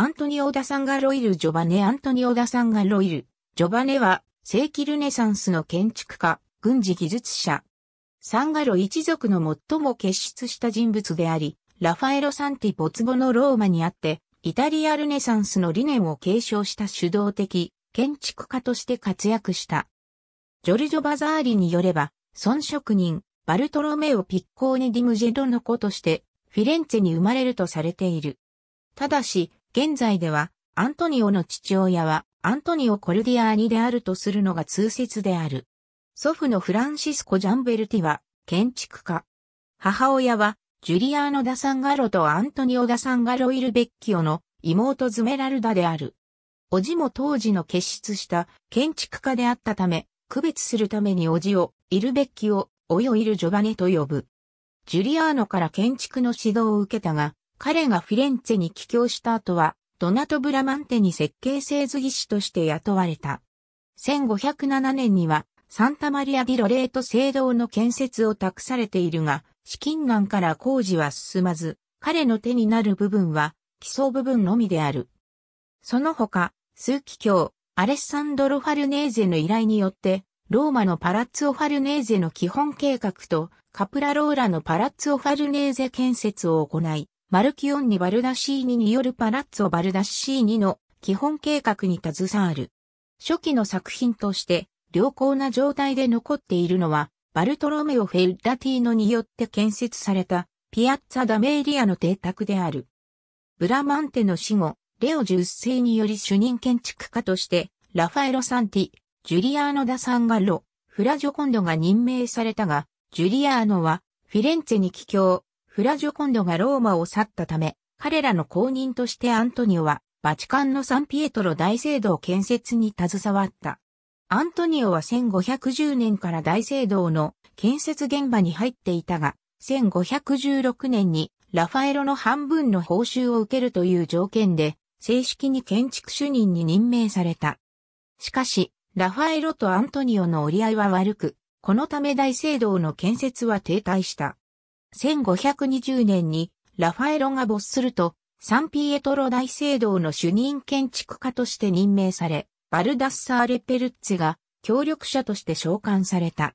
アントニオ・ダ・サンガロイル・ジョバネ・アントニオ・ダ・サンガロイル・ジョバネは、世紀ルネサンスの建築家、軍事技術者。サンガロ一族の最も傑出した人物であり、ラファエロ・サンティ・ポツボのローマにあって、イタリアルネサンスの理念を継承した主導的建築家として活躍した。ジョルジョ・バザーリによれば、孫職人、バルトロメオ・ピッコーネ・ディムジェドの子として、フィレンツェに生まれるとされている。ただし、現在では、アントニオの父親は、アントニオ・コルディアーニであるとするのが通説である。祖父のフランシスコ・ジャンベルティは、建築家。母親は、ジュリアーノ・ダ・サンガロとアントニオ・ダ・サンガロ・イルベッキオの妹ズメラルダである。おじも当時の結出した建築家であったため、区別するためにおじを、イルベッキオ、およイル・ジョバネと呼ぶ。ジュリアーノから建築の指導を受けたが、彼がフィレンツェに帰郷した後は、ドナト・ブラマンテに設計製図技師として雇われた。1507年には、サンタマリア・ディ・ロレート聖堂の建設を託されているが、資金難から工事は進まず、彼の手になる部分は、基礎部分のみである。その他、数奇教、アレッサンドロ・ファルネーゼの依頼によって、ローマのパラッツォ・ファルネーゼの基本計画と、カプラローラのパラッツォ・ファルネーゼ建設を行い、マルキオンニ・バルダッシーニによるパラッツォ・バルダッシーニの基本計画に携わる。初期の作品として良好な状態で残っているのは、バルトロメオ・フェルダティーノによって建設されたピアッツァ・ダメイリアの邸宅である。ブラマンテの死後、レオ十世により主任建築家として、ラファエロ・サンティ、ジュリアーノ・ダ・サンガロ、フラジョコンドが任命されたが、ジュリアーノは、フィレンツェに帰郷、フラジョコンドがローマを去ったため、彼らの後任としてアントニオは、バチカンのサンピエトロ大聖堂建設に携わった。アントニオは1510年から大聖堂の建設現場に入っていたが、1516年にラファエロの半分の報酬を受けるという条件で、正式に建築主任に任命された。しかし、ラファエロとアントニオの折り合いは悪く、このため大聖堂の建設は停滞した。1520年にラファエロが没すると、サンピエトロ大聖堂の主任建築家として任命され、バルダッサーレ・ペルッツが協力者として召喚された。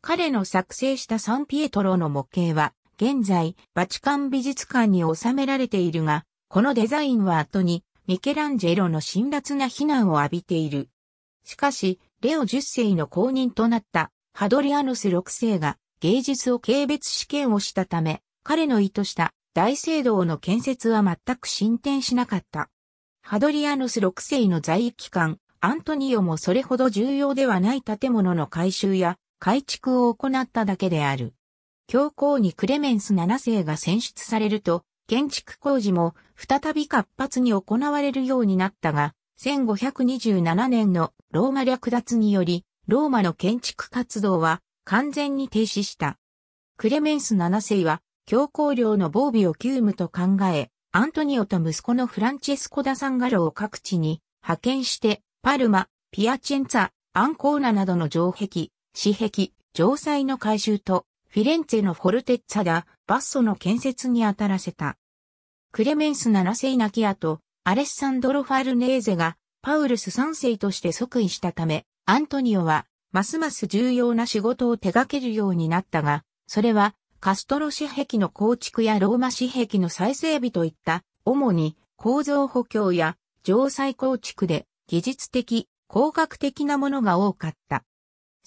彼の作成したサンピエトロの模型は、現在、バチカン美術館に収められているが、このデザインは後に、ミケランジェロの辛辣な非難を浴びている。しかし、レオ10世の後任となったハドリアノス6世が芸術を軽蔑試験をしたため、彼の意図した大聖堂の建設は全く進展しなかった。ハドリアヌス6世の在位期間、アントニオもそれほど重要ではない建物の改修や改築を行っただけである。教皇にクレメンス7世が選出されると、建築工事も再び活発に行われるようになったが、1527年のローマ略奪により、ローマの建築活動は完全に停止した。クレメンス7世は、強行領の防備を急務と考え、アントニオと息子のフランチェスコ・ダ・サンガロを各地に派遣して、パルマ、ピアチェンツァ、アンコーナなどの城壁、私壁、城塞の改修と、フィレンツェのフォルテッツァダ、バッソの建設に当たらせた。クレメンス7世亡き後、アレッサンドロ・ファルネーゼが、パウルス3世として即位したため、アントニオはますます重要な仕事を手掛けるようになったが、それはカストロ紙壁の構築やローマ紙壁の再整備といった、主に構造補強や城塞構築で技術的、工学的なものが多かった。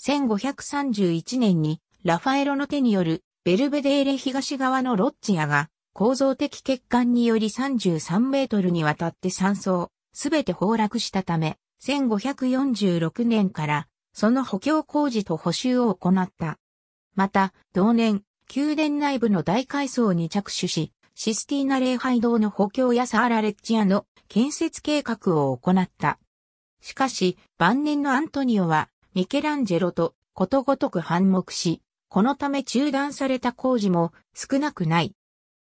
1531年にラファエロの手によるベルベデーレ東側のロッチアが構造的欠陥により33メートルにわたって山荘、すべて崩落したため、1546年からその補強工事と補修を行った。また、同年、宮殿内部の大改装に着手し、システィーナ礼拝堂の補強やサーラレッジアの建設計画を行った。しかし、晩年のアントニオは、ミケランジェロとことごとく反目し、このため中断された工事も少なくない。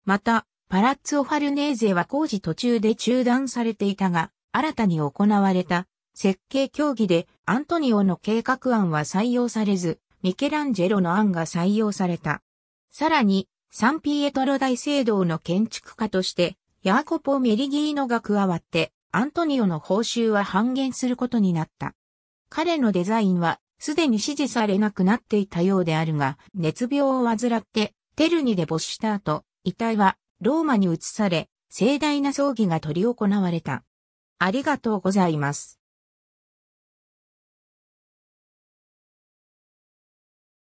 また、パラッツォファルネーゼは工事途中で中断されていたが、新たに行われた設計競技でアントニオの計画案は採用されず、ミケランジェロの案が採用された。さらに、サンピエトロ大聖堂の建築家として、ヤーコポ・メリギーノが加わって、アントニオの報酬は半減することになった。彼のデザインは、すでに支持されなくなっていたようであるが、熱病を患って、テルニで没した後、遺体はローマに移され、盛大な葬儀が執り行われた。ありがとうございます。